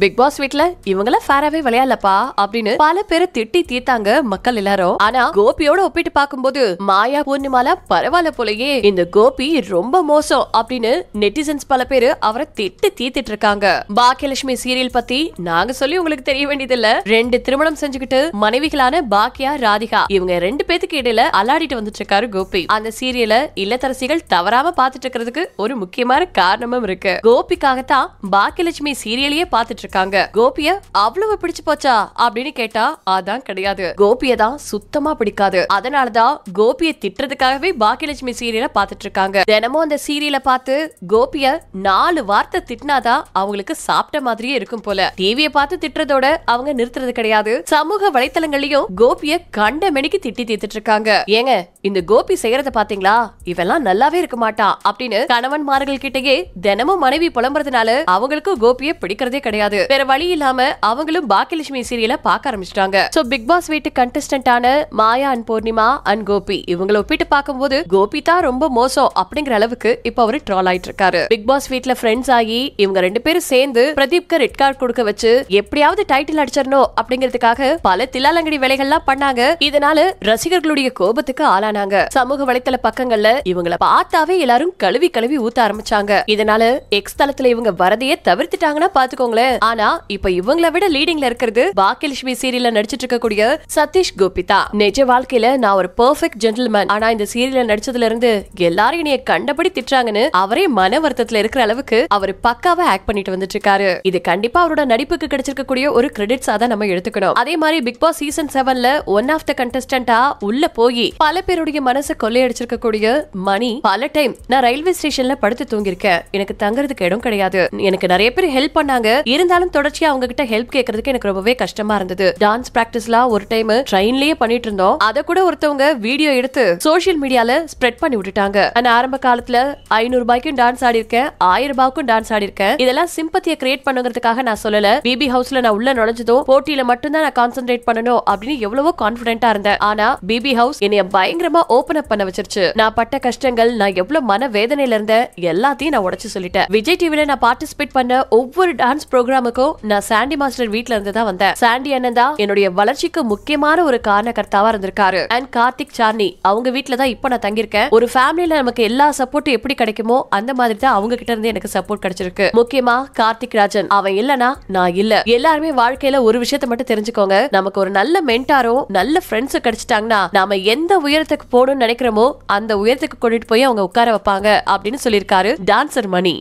big pass வீட்ல இவங்கள ஃபேராவே விளையாடலப்பா அப்படின்னு பல பேர் திட்டி தீர்த்தாங்க மக்கள் எல்லாரும் ஆனா கோபியோட ஒப்பிட்டு பார்க்கும்போது மாயா பூர்ணிமாலா பரவாயில்ல போலயே இந்த கோபி ரொம்ப மோசம் அப்படின்னு நெட்டிசன்ஸ் பல பேரு அவரை திட்டு தீர்த்துட்டு இருக்காங்க பாக்கியலட்சுமி சீரியல் பத்தி நாங்க சொல்லி உங்களுக்கு தெரிய இல்ல ரெண்டு திருமணம் செஞ்சுக்கிட்டு மனைவிகளான பாக்கியா ராதிகா இவங்க ரெண்டு பேத்துக்கு இடையில அலாடிட்டு வந்துட்டு இருக்காரு கோபி அந்த சீரியல இல்லத்தரசிகள் தவறாம பாத்துட்டு இருக்கிறதுக்கு ஒரு முக்கியமான காரணமும் இருக்கு கோபிக்காகத்தான் பாக்கியலட்சுமி சீரியலையே பாத்துட்டு பார்த்துட்டு இருக்காங்க கோபிய அவ்வளவு பிடிச்சு போச்சா அப்படின்னு கேட்டா அதான் கிடையாது கோபிய தான் சுத்தமா பிடிக்காது அதனாலதான் கோபிய திட்டுறதுக்காகவே பாக்கியலட்சுமி சீரியல பார்த்துட்டு இருக்காங்க தினமும் அந்த சீரியலை பார்த்து கோபிய நாலு வார்த்தை திட்டினாதான் அவங்களுக்கு சாப்பிட்ட மாதிரியே இருக்கும் போல டிவியை பார்த்து திட்டுறதோட அவங்க நிறுத்துறது கிடையாது சமூக வலைத்தளங்கள்லயும் கோபிய கண்ட மெனிக்கு திட்டி தீர்த்துட்டு இருக்காங்க ஏங்க இந்த கோபி செய்யறத பாத்தீங்களா இவெல்லாம் நல்லாவே இருக்க மாட்டா அப்படின்னு கணவன்மார்கள் கிட்டேயே தினமும் மனைவி புலம்புறதுனால அவங்களுக்கு கோபியை பிடிக்கிறதே கிடையாது முடியாது வேற வழி இல்லாம அவங்களும் பாக்கியலட்சுமி சீரியலை பார்க்க ஆரம்பிச்சிட்டாங்க சோ பிக் பாஸ் வீட்டு ஆன மாயா அண்ட் பூர்ணிமா அண்ட் கோபி இவங்களை ஒப்பிட்டு பார்க்கும்போது கோபி தான் ரொம்ப மோசம் அப்படிங்கிற அளவுக்கு இப்ப அவரு ட்ரால் ஆயிட்டு இருக்காரு பிக் பாஸ் வீட்ல ஃப்ரெண்ட்ஸ் ஆகி இவங்க ரெண்டு பேரும் சேர்ந்து பிரதீப்க்கு ரெட் கார்டு கொடுக்க வச்சு எப்படியாவது டைட்டில் அடிச்சிடணும் அப்படிங்கிறதுக்காக பல தில்லாலங்கடி வேலைகள்லாம் பண்ணாங்க இதனால ரசிகர்களுடைய கோபத்துக்கு ஆளானாங்க சமூக வலைத்தள பக்கங்கள்ல இவங்கள பார்த்தாவே எல்லாரும் கழுவி கழுவி ஊத்த ஆரம்பிச்சாங்க இதனால எக்ஸ் தளத்துல இவங்க வரதையே தவிர்த்துட்டாங்கன்னா பாத்துக்கோங்களேன் ஆனா இப்ப இவங்கள விட லீடிங்ல இருக்கிறது பாக்கியலட்சுமி சீரியல்ல நடிச்சிட்டு இருக்கக்கூடிய சதீஷ் கோபிதா நிஜ வாழ்க்கையில நான் ஒரு பெர்ஃபெக்ட் ஜென்டில்மேன் ஆனா இந்த சீரியல்ல நடிச்சதுல இருந்து எல்லாரும் என்னைய கண்டபடி திட்டுறாங்கன்னு அவரே மன வருத்தத்துல இருக்கிற அளவுக்கு அவர் பக்காவா ஆக்ட் பண்ணிட்டு வந்துட்டு இருக்காரு இது கண்டிப்பா அவரோட நடிப்புக்கு கிடைச்சிருக்கக்கூடிய ஒரு கிரெடிட்ஸா தான் நம்ம எடுத்துக்கணும் அதே மாதிரி பிக் பாஸ் சீசன் செவன்ல ஒன் ஆஃப் த கண்டஸ்டன்டா உள்ள போய் பல பேருடைய மனசு கொள்ளையடிச்சிருக்கக்கூடிய மணி பல டைம் நான் ரயில்வே ஸ்டேஷன்ல படுத்து தூங்கிருக்கேன் எனக்கு தங்குறதுக்கு இடம் கிடையாது எனக்கு நிறைய பேர் ஹெல்ப் பண்ணாங்க இருந்து இருந்தாலும் தொடர்ச்சியா அவங்க கிட்ட ஹெல்ப் கேட்கறதுக்கு எனக்கு ரொம்பவே கஷ்டமா இருந்தது டான்ஸ் பிராக்டிஸ் ஒரு டைம் ட்ரெயின்லயே பண்ணிட்டு இருந்தோம் அதை கூட ஒருத்தவங்க வீடியோ எடுத்து சோசியல் மீடியால ஸ்ப்ரெட் பண்ணி விட்டுட்டாங்க ஆனா ஆரம்ப காலத்துல ஐநூறு ரூபாய்க்கும் டான்ஸ் ஆடி இருக்கேன் ஆயிரம் ரூபாய்க்கும் டான்ஸ் ஆடி இருக்கேன் இதெல்லாம் சிம்பத்தியை கிரியேட் பண்ணுங்கிறதுக்காக நான் சொல்லல பிபி ஹவுஸ்ல நான் உள்ள நுழைஞ்சதும் போட்டியில மட்டும்தான் நான் கான்சென்ட்ரேட் பண்ணணும் அப்படின்னு எவ்வளவோ கான்பிடென்டா இருந்தேன் ஆனா பிபி ஹவுஸ் என்னைய பயங்கரமா ஓபன் அப் பண்ண வச்சிருச்சு நான் பட்ட கஷ்டங்கள் நான் எவ்வளவு மன வேதனையில இருந்த எல்லாத்தையும் நான் உடச்சு சொல்லிட்டேன் விஜய் டிவில நான் பார்ட்டிசிபேட் பண்ண ஒவ்வொரு டான்ஸ் ப்ரோக்ராம் ப்ரோக்ராமுக்கும் நான் சாண்டி மாஸ்டர் வீட்ல இருந்து தான் வந்தேன் சாண்டி அண்ணன் தான் என்னுடைய வளர்ச்சிக்கு முக்கியமான ஒரு காரணக்கர்த்தாவா இருந்திருக்காரு அண்ட் கார்த்திக் சார்னி அவங்க வீட்ல தான் இப்ப நான் தங்கியிருக்கேன் ஒரு ஃபேமிலியில நமக்கு எல்லா சப்போர்ட்டும் எப்படி கிடைக்குமோ அந்த மாதிரி தான் அவங்க கிட்ட இருந்து எனக்கு சப்போர்ட் கிடைச்சிருக்கு முக்கியமா கார்த்திக் ராஜன் அவன் இல்லனா நான் இல்ல எல்லாருமே வாழ்க்கையில ஒரு விஷயத்த மட்டும் தெரிஞ்சுக்கோங்க நமக்கு ஒரு நல்ல மென்டாரோ நல்ல ஃப்ரெண்ட்ஸ் கிடைச்சிட்டாங்கன்னா நாம எந்த உயரத்துக்கு போகணும்னு நினைக்கிறோமோ அந்த உயரத்துக்கு கூட்டிட்டு போய் அவங்க உட்கார வைப்பாங்க அப்படின்னு சொல்லியிருக்காரு டான்சர் மணி